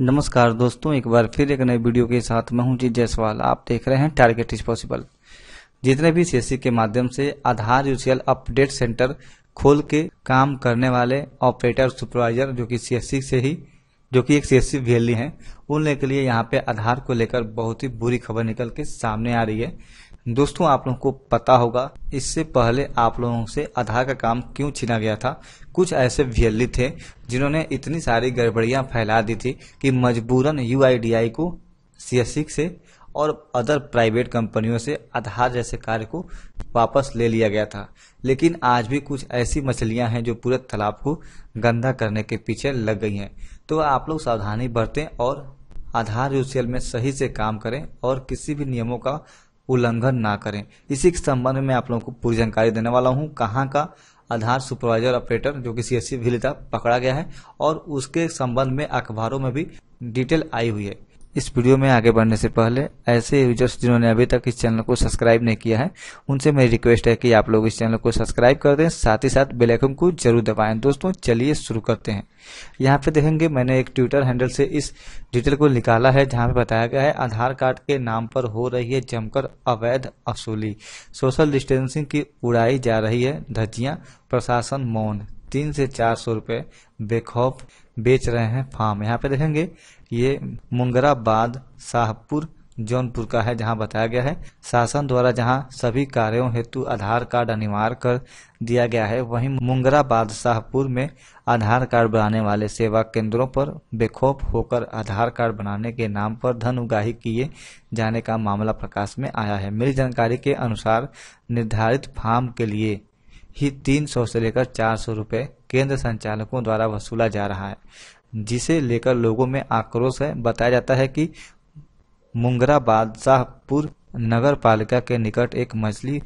नमस्कार दोस्तों एक बार फिर एक नए वीडियो के साथ मैं हूं जी जयसवाल आप देख रहे हैं टारगेट इज पॉसिबल जितने भी सीएससी के माध्यम से आधार यूसीएल अपडेट सेंटर खोल के काम करने वाले ऑपरेटर सुपरवाइजर जो कि सीएससी से ही जो कि एक सीएससी वैली है उन लोगों के लिए यहाँ पे आधार को लेकर बहुत ही बुरी खबर निकल के सामने आ रही है दोस्तों आप लोगों को पता होगा इससे पहले आप लोगों से आधार का काम क्यों छीना गया था कुछ ऐसे वियली थे जिन्होंने इतनी सारी गड़बड़ियां फैला दी थी कि मजबूरन यू को सी से और अदर प्राइवेट कंपनियों से आधार जैसे कार्य को वापस ले लिया गया था लेकिन आज भी कुछ ऐसी मछलियां हैं जो पूरे तालाब को गंदा करने के पीछे लग गई हैं तो आप लोग सावधानी बरतें और आधार यूसीएल में सही से काम करें और किसी भी नियमों का उल्लंघन ना करें इसी के संबंध में आप लोगों को पूरी जानकारी देने वाला हूं कहाँ का आधार सुपरवाइजर ऑपरेटर जो कि सीएससी भिलेता पकड़ा गया है और उसके संबंध में अखबारों में भी डिटेल आई हुई है इस वीडियो में आगे बढ़ने से पहले ऐसे यूजर्स जिन्होंने अभी तक इस चैनल को सब्सक्राइब नहीं किया है उनसे मेरी रिक्वेस्ट है कि आप लोग इस चैनल को सब्सक्राइब कर दें साथ ही साथ बेलाइकन को जरूर दबाएं दोस्तों चलिए शुरू करते हैं यहाँ पे देखेंगे मैंने एक ट्विटर हैंडल से इस डिटेल को निकाला है जहाँ पे बताया गया है आधार कार्ड के नाम पर हो रही है जमकर अवैध वसूली सोशल डिस्टेंसिंग की उड़ाई जा रही है धज्जियाँ प्रशासन मौन तीन से चार सौ रूपये बेखौफ बेच रहे हैं फार्म यहाँ पे देखेंगे ये मुंगराबाद शाहपुर जौनपुर का है जहाँ बताया गया है शासन द्वारा जहाँ सभी कार्यों हेतु आधार कार्ड अनिवार्य कर दिया गया है वहीं मुंगराबाद शाहपुर में आधार कार्ड बनाने वाले सेवा केंद्रों पर बेखौफ होकर आधार कार्ड बनाने के नाम पर धन उगाही किए जाने का मामला प्रकाश में आया है मिली जानकारी के अनुसार निर्धारित फार्म के लिए ही तीन सौ से लेकर चार सौ रुपये केंद्र संचालकों द्वारा वसूला जा रहा है जिसे लेकर लोगों में आक्रोश है बताया जाता है कि मुंगरा बादशाहपुर नगर पालिका के निकट एक मछली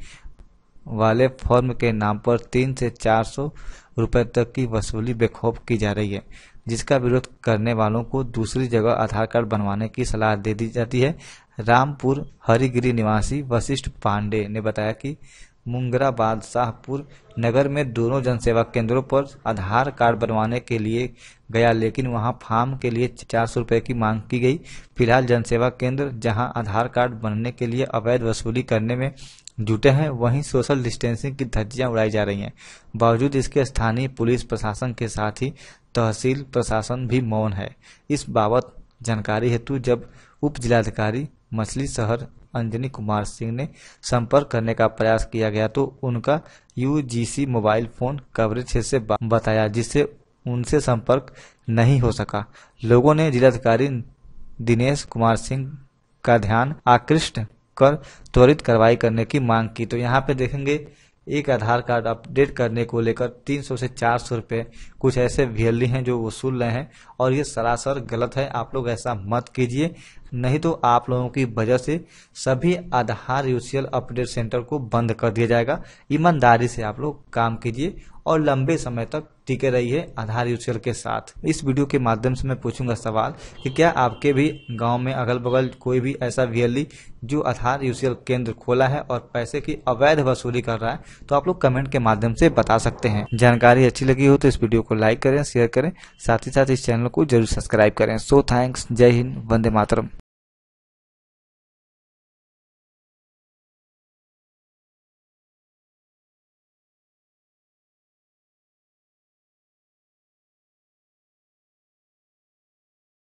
वाले फॉर्म के नाम पर तीन से चार सौ रुपये तक की वसूली बेखौफ की जा रही है जिसका विरोध करने वालों को दूसरी जगह आधार कार्ड बनवाने की सलाह दे दी जाती है रामपुर हरिगिरी निवासी वशिष्ठ पांडे ने बताया कि मुंगरा बादशाहपुर नगर में दोनों जनसेवा केंद्रों पर आधार कार्ड बनवाने के लिए गया लेकिन वहां फार्म के लिए चार सौ रुपये की मांग की गई फिलहाल जनसेवा केंद्र जहां आधार कार्ड बनने के लिए अवैध वसूली करने में जुटे हैं वहीं सोशल डिस्टेंसिंग की धज्जियां उड़ाई जा रही हैं बावजूद इसके स्थानीय पुलिस प्रशासन के साथ ही तहसील प्रशासन भी मौन है इस बाबत जानकारी हेतु जब उप जिलाधिकारी मछली शहर अंजनी कुमार सिंह ने संपर्क करने का प्रयास किया गया तो उनका यूजीसी मोबाइल फोन कवरेज क्षेत्र से बताया जिससे उनसे संपर्क नहीं हो सका लोगों ने जिलाधिकारी दिनेश कुमार सिंह का ध्यान आकृष्ट कर त्वरित कार्रवाई करने की मांग की तो यहाँ पे देखेंगे एक आधार कार्ड अपडेट करने को लेकर 300 से 400 रुपये कुछ ऐसे वैल्यू हैं जो वसूल रहे हैं और ये सरासर गलत है आप लोग ऐसा मत कीजिए नहीं तो आप लोगों की वजह से सभी आधार यूसीएल अपडेट सेंटर को बंद कर दिया जाएगा ईमानदारी से आप लोग काम कीजिए और लंबे समय तक टिके रहिए आधार यूसीएल के साथ इस वीडियो के माध्यम से मैं पूछूंगा सवाल कि क्या आपके भी गांव में अगल बगल कोई भी ऐसा वीएलई जो आधार यूसीएल केंद्र खोला है और पैसे की अवैध वसूली कर रहा है तो आप लोग कमेंट के माध्यम से बता सकते हैं जानकारी अच्छी लगी हो तो इस वीडियो को लाइक करें शेयर करें साथ ही साथ इस चैनल को जरूर सब्सक्राइब करें सो थैंक्स जय हिंद वंदे मातरम